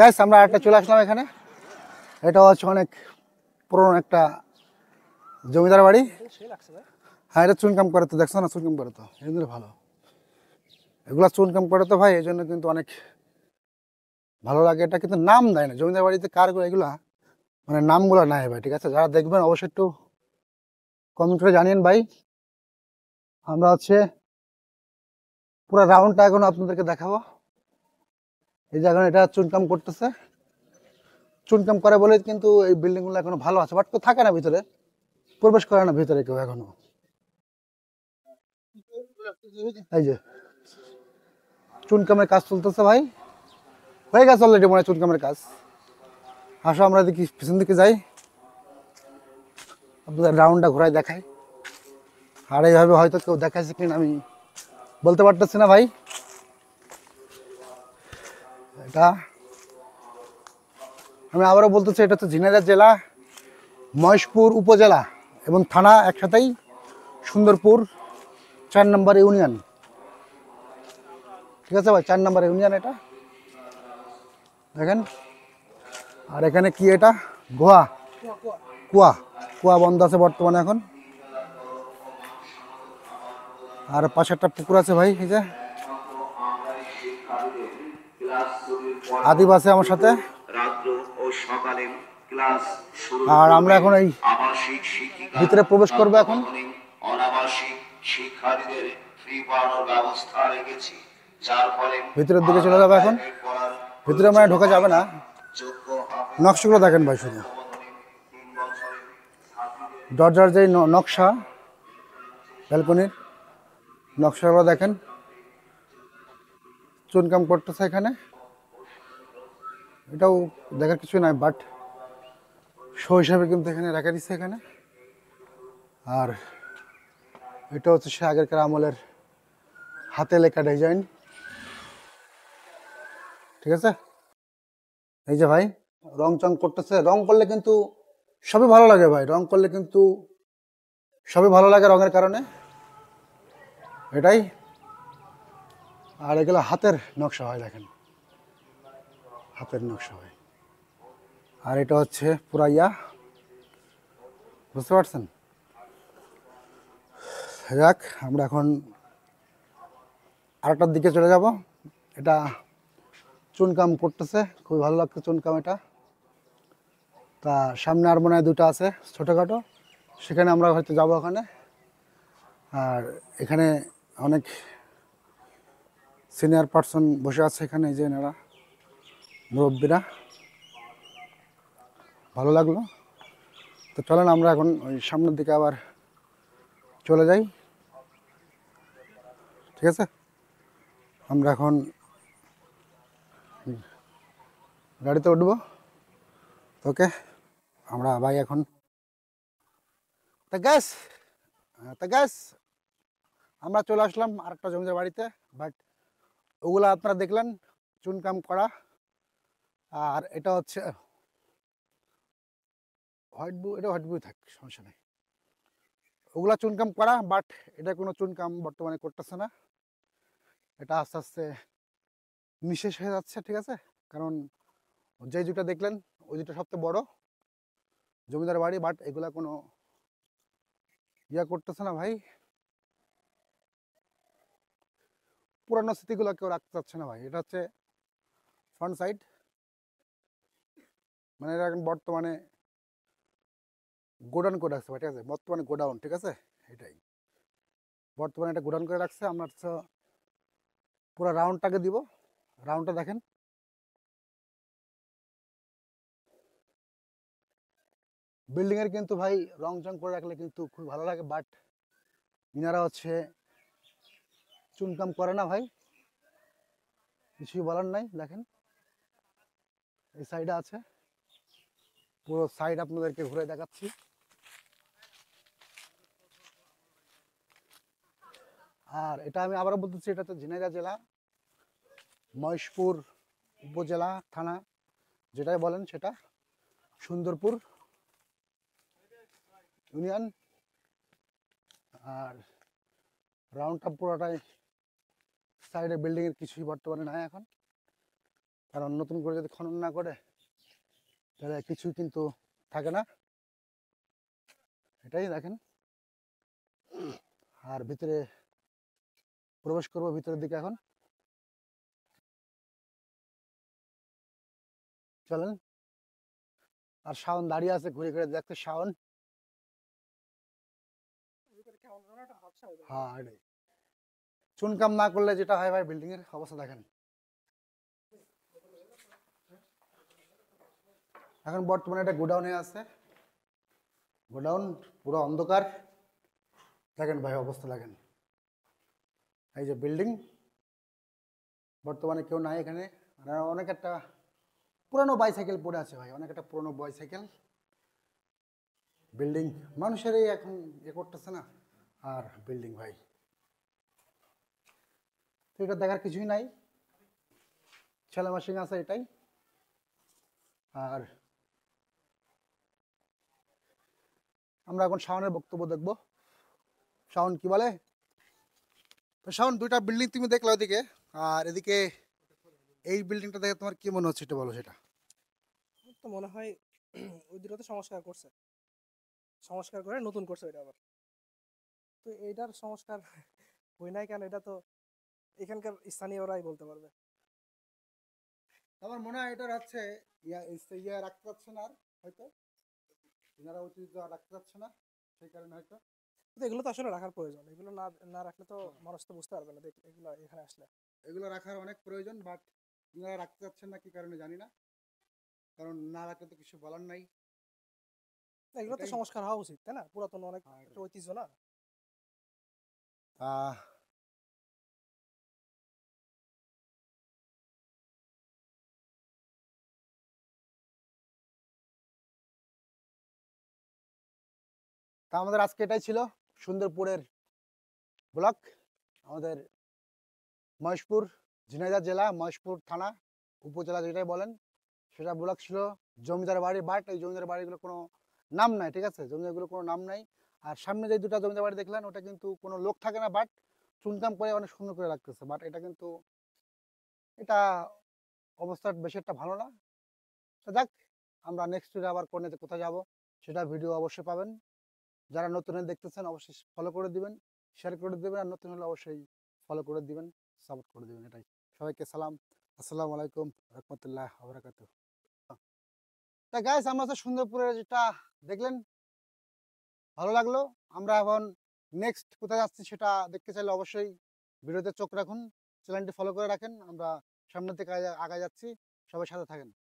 guys আমরা একটা চলে আসলাম এখানে এটা হচ্ছে অনেক পুরনো একটা জমিদার বাড়ি হ্যাঁ এটা চুনকাম করে তো দেখছো না চুনকাম করে তো এগুলো ভালো এগুলো চুনকাম করে তো ভাই এই জন্য কিন্তু অনেক ভালো লাগে এটা কিন্তু নাম দেয় না জমিদার বাড়িতে কারগুলো এগুলা মানে নামগুলো নাই ভাই ঠিক আছে যারা দেখবেন অবশ্যই একটু কমেন্ট করে জানিয়েন ভাই আমরা হচ্ছে পুরো রাউন্ডটা এখন আপনাদেরকে দেখাবো এই যে এখন এটা চুনকাম করতেছে চুনকাম করে বলে কিন্তু এই বিল্ডিংগুলো এখনো ভালো আছে বাট কেউ থাকে না ভিতরে প্রবেশ করে না ভিতরে কেউ এখনো এই যে চুনকামের কাজ চলতেছে ভাই হয়ে গেছে অলরেডি মনে হয় চুনকামের কাজ আসো আমরা দেখি পিছন দিকে যাই আপনাদের রাউন্ডটা ঘোরায় দেখাই আর এইভাবে হয়তো কেউ দেখাইছে কিনা আমি বলতে পারতেছি না ভাই এটা আমি আবারও বলতেছি এটা হচ্ছে ঝিনাইদহ জেলা মহেশপুর উপজেলা এবং থানা একসাথেই সুন্দরপুর চার নম্বর ইউনিয়ন ঠিক আছে ভাই চার নম্বর ইউনিয়ন এটা দেখেন আর এখানে কি এটা গোয়া কুয়া কুয়া বন্ধ আছে বর্তমানে এখন আর পাশে একটা পুকুর আছে ভাই ঠিক যে আদিবাসী আমার সাথে আর আমরা এখন এই ভিতরে প্রবেশ করবো এখন ভিতরের দিকে চলে যাবে এখন ভিতরে মানে ঢোকা যাবে না নকশাগুলো দেখেন ভাই শুধু দরজার যে নকশা ব্যালকনির নকশাগুলো দেখেন চুনকাম করতেছে এখানে এটাও দেখার কিছু নয় বাট শো হিসাবে কিন্তু এখানে রাখা দিচ্ছে এখানে আর এটা হচ্ছে সে আগেরকার আমলের হাতে লেখা ডিজাইন ঠিক আছে এই যে ভাই রং চং করতেছে রং করলে কিন্তু সবই ভালো লাগে ভাই রং করলে কিন্তু সবই ভালো লাগে রঙের কারণে এটাই আর এগুলো হাতের নকশা হয় দেখেন হাতের নকশা হয় আর এটা হচ্ছে পুরাইয়া বুঝতে পারছেন যাক আমরা এখন আরেকটার দিকে চলে যাব এটা চুনকাম করতেছে খুবই ভালো লাগছে চুনকাম এটা তা সামনে আর মনে হয় দুটো আছে ছোটোখাটো সেখানে আমরা হয়তো যাব ওখানে আর এখানে অনেক সিনিয়র পার্সন বসে আছে এখানে যে এনারা মুরব্বীরা ভালো লাগলো তো চলেন আমরা এখন ওই সামনের দিকে আবার চলে যাই ঠিক আছে আমরা এখন গাড়িতে উঠবো ওকে আমরা ভাই এখন তা গ্যাস তা গ্যাস আমরা চলে আসলাম আরেকটা জমিদার বাড়িতে বাট ওগুলো আপনারা দেখলেন চুনকাম করা আর এটা হচ্ছে হোয়াইট বু এটা হোয়াইট বু থাক সমস্যা নেই ওগুলা চুনকাম করা বাট এটা কোনো চুনকাম বর্তমানে করতেছে না এটা আস্তে আস্তে নিঃশেষ হয়ে যাচ্ছে ঠিক আছে কারণ যে জুটা দেখলেন ওই জুটা সবচেয়ে বড় জমিদার বাড়ি বাট এগুলা কোনো ইয়া করতেছে না ভাই পুরানো স্মৃতিগুলো কেউ রাখতে চাচ্ছে না ভাই এটা হচ্ছে ফ্রন্ট সাইড মানে এটা এখন বর্তমানে গোডাউন করে রাখছে ঠিক আছে বর্তমানে গোডাউন ঠিক আছে এটাই বর্তমানে এটা গোডাউন করে রাখছে আমরা হচ্ছে পুরো রাউন্ডটাকে দিব রাউন্ডটা দেখেন বিল্ডিংয়ের কিন্তু ভাই রং চং করে রাখলে কিন্তু খুব ভালো লাগে বাট ইনারা হচ্ছে চুনকাম করে না ভাই কিছুই বলার নাই দেখেন এই সাইডে আছে পুরো সাইড আপনাদেরকে ঘুরে দেখাচ্ছি আর এটা আমি আবারও বলতেছি এটা তো ঝিনাইদা জেলা মহেশপুর উপজেলা থানা যেটাই বলেন সেটা সুন্দরপুর ইউনিয়ন আর রাউন্ডটা পুরোটাই সাইডে বিল্ডিংয়ের কিছুই বর্তমানে নাই এখন কারণ নতুন করে যদি খনন না করে তারা কিছুই কিন্তু থাকে না এটাই দেখেন আর ভিতরে প্রবেশ করব ভিতরের দিকে এখন চলেন আর শাওন দাঁড়িয়ে আছে ঘুরে ঘুরে দেখতে শাওন হ্যাঁ এটাই চুনকাম না করলে যেটা হয় ভাই বিল্ডিং এর অবস্থা দেখেন এখন বর্তমানে এটা গোডাউনে আছে গোডাউন পুরো অন্ধকার দেখেন ভাই অবস্থা দেখেন এই যে বিল্ডিং বর্তমানে কেউ নাই এখানে অনেক একটা পুরনো বাইসাইকেল পড়ে আছে ভাই অনেক একটা পুরনো বাইসাইকেল বিল্ডিং মানুষেরই এখন এ করতেছে না আর বিল্ডিং ভাই তো এটা দেখার কিছুই নাই ছেলে মাসিং আছে এটাই আর আমরা এখন শাওনের বক্তব্য দেখব শাওন কি বলে শাওন দুইটা বিল্ডিং তুমি দেখলে ওদিকে আর এদিকে এই বিল্ডিংটা দেখে তোমার কি মনে হচ্ছে এটা বলো সেটা তো মনে হয় ওই দুটো তো সংস্কার করছে সংস্কার করে নতুন করছে এটা আবার তো এইটার সংস্কার হয় নাই কেন এটা তো এখানকার স্থানীয়রাই বলতে পারবে আমার মনে হয় এটা হচ্ছে ইয়া ইয়া রাখতে পারছে না আর হয়তো এনারা অতিরিক্ত রাখতে চাচ্ছে না সেই কারণে হয়তো এগুলো তো আসলে রাখার প্রয়োজন এগুলো না না রাখলে তো মানুষ তো বুঝতে পারবে না এগুলো এখানে আসলে এগুলো রাখার অনেক প্রয়োজন বাট ইনারা রাখতে চাচ্ছেন না কি কারণে জানি না কারণ না রাখলে তো কিছু বলার নাই এগুলো তো সংস্কার হওয়া উচিত তাই না পুরাতন অনেক হ্যাঁ, ঐতিহ্য না তা আমাদের আজকে এটাই ছিল সুন্দরপুরের ব্লক আমাদের মহেশপুর ঝিনাইদহ জেলা মহেশপুর থানা উপজেলা যেটাই বলেন সেটা ব্লক ছিল জমিদার বাড়ি বাট এই জমিদার বাড়িগুলো কোনো নাম নাই ঠিক আছে জমিদারগুলো কোনো নাম নাই আর সামনে যে দুটা জমিদার বাড়ি দেখলেন ওটা কিন্তু কোনো লোক থাকে না বাট চুনকাম করে অনেক সুন্দর করে রাখতেছে বাট এটা কিন্তু এটা অবস্থা বেশি একটা ভালো না যাক আমরা নেক্সট আবার কোন কোথায় যাব সেটা ভিডিও অবশ্যই পাবেন যারা নতুন দেখতেছেন অবশ্যই ফলো করে দিবেন শেয়ার করে দেবেন আর নতুন হলে অবশ্যই ফলো করে দিবেন সাপোর্ট করে দেবেন এটাই সবাইকে সালাম আসসালামু আলাইকুম রহমতুল্লাহ আবরাকাত তা গাইস আমরা তো সুন্দরপুরের যেটা দেখলেন ভালো লাগলো আমরা এখন নেক্সট কোথায় যাচ্ছি সেটা দেখতে চাইলে অবশ্যই ভিডিওতে চোখ রাখুন চ্যানেলটি ফলো করে রাখেন আমরা সামনের থেকে আগে যাচ্ছি সবাই সাথে থাকেন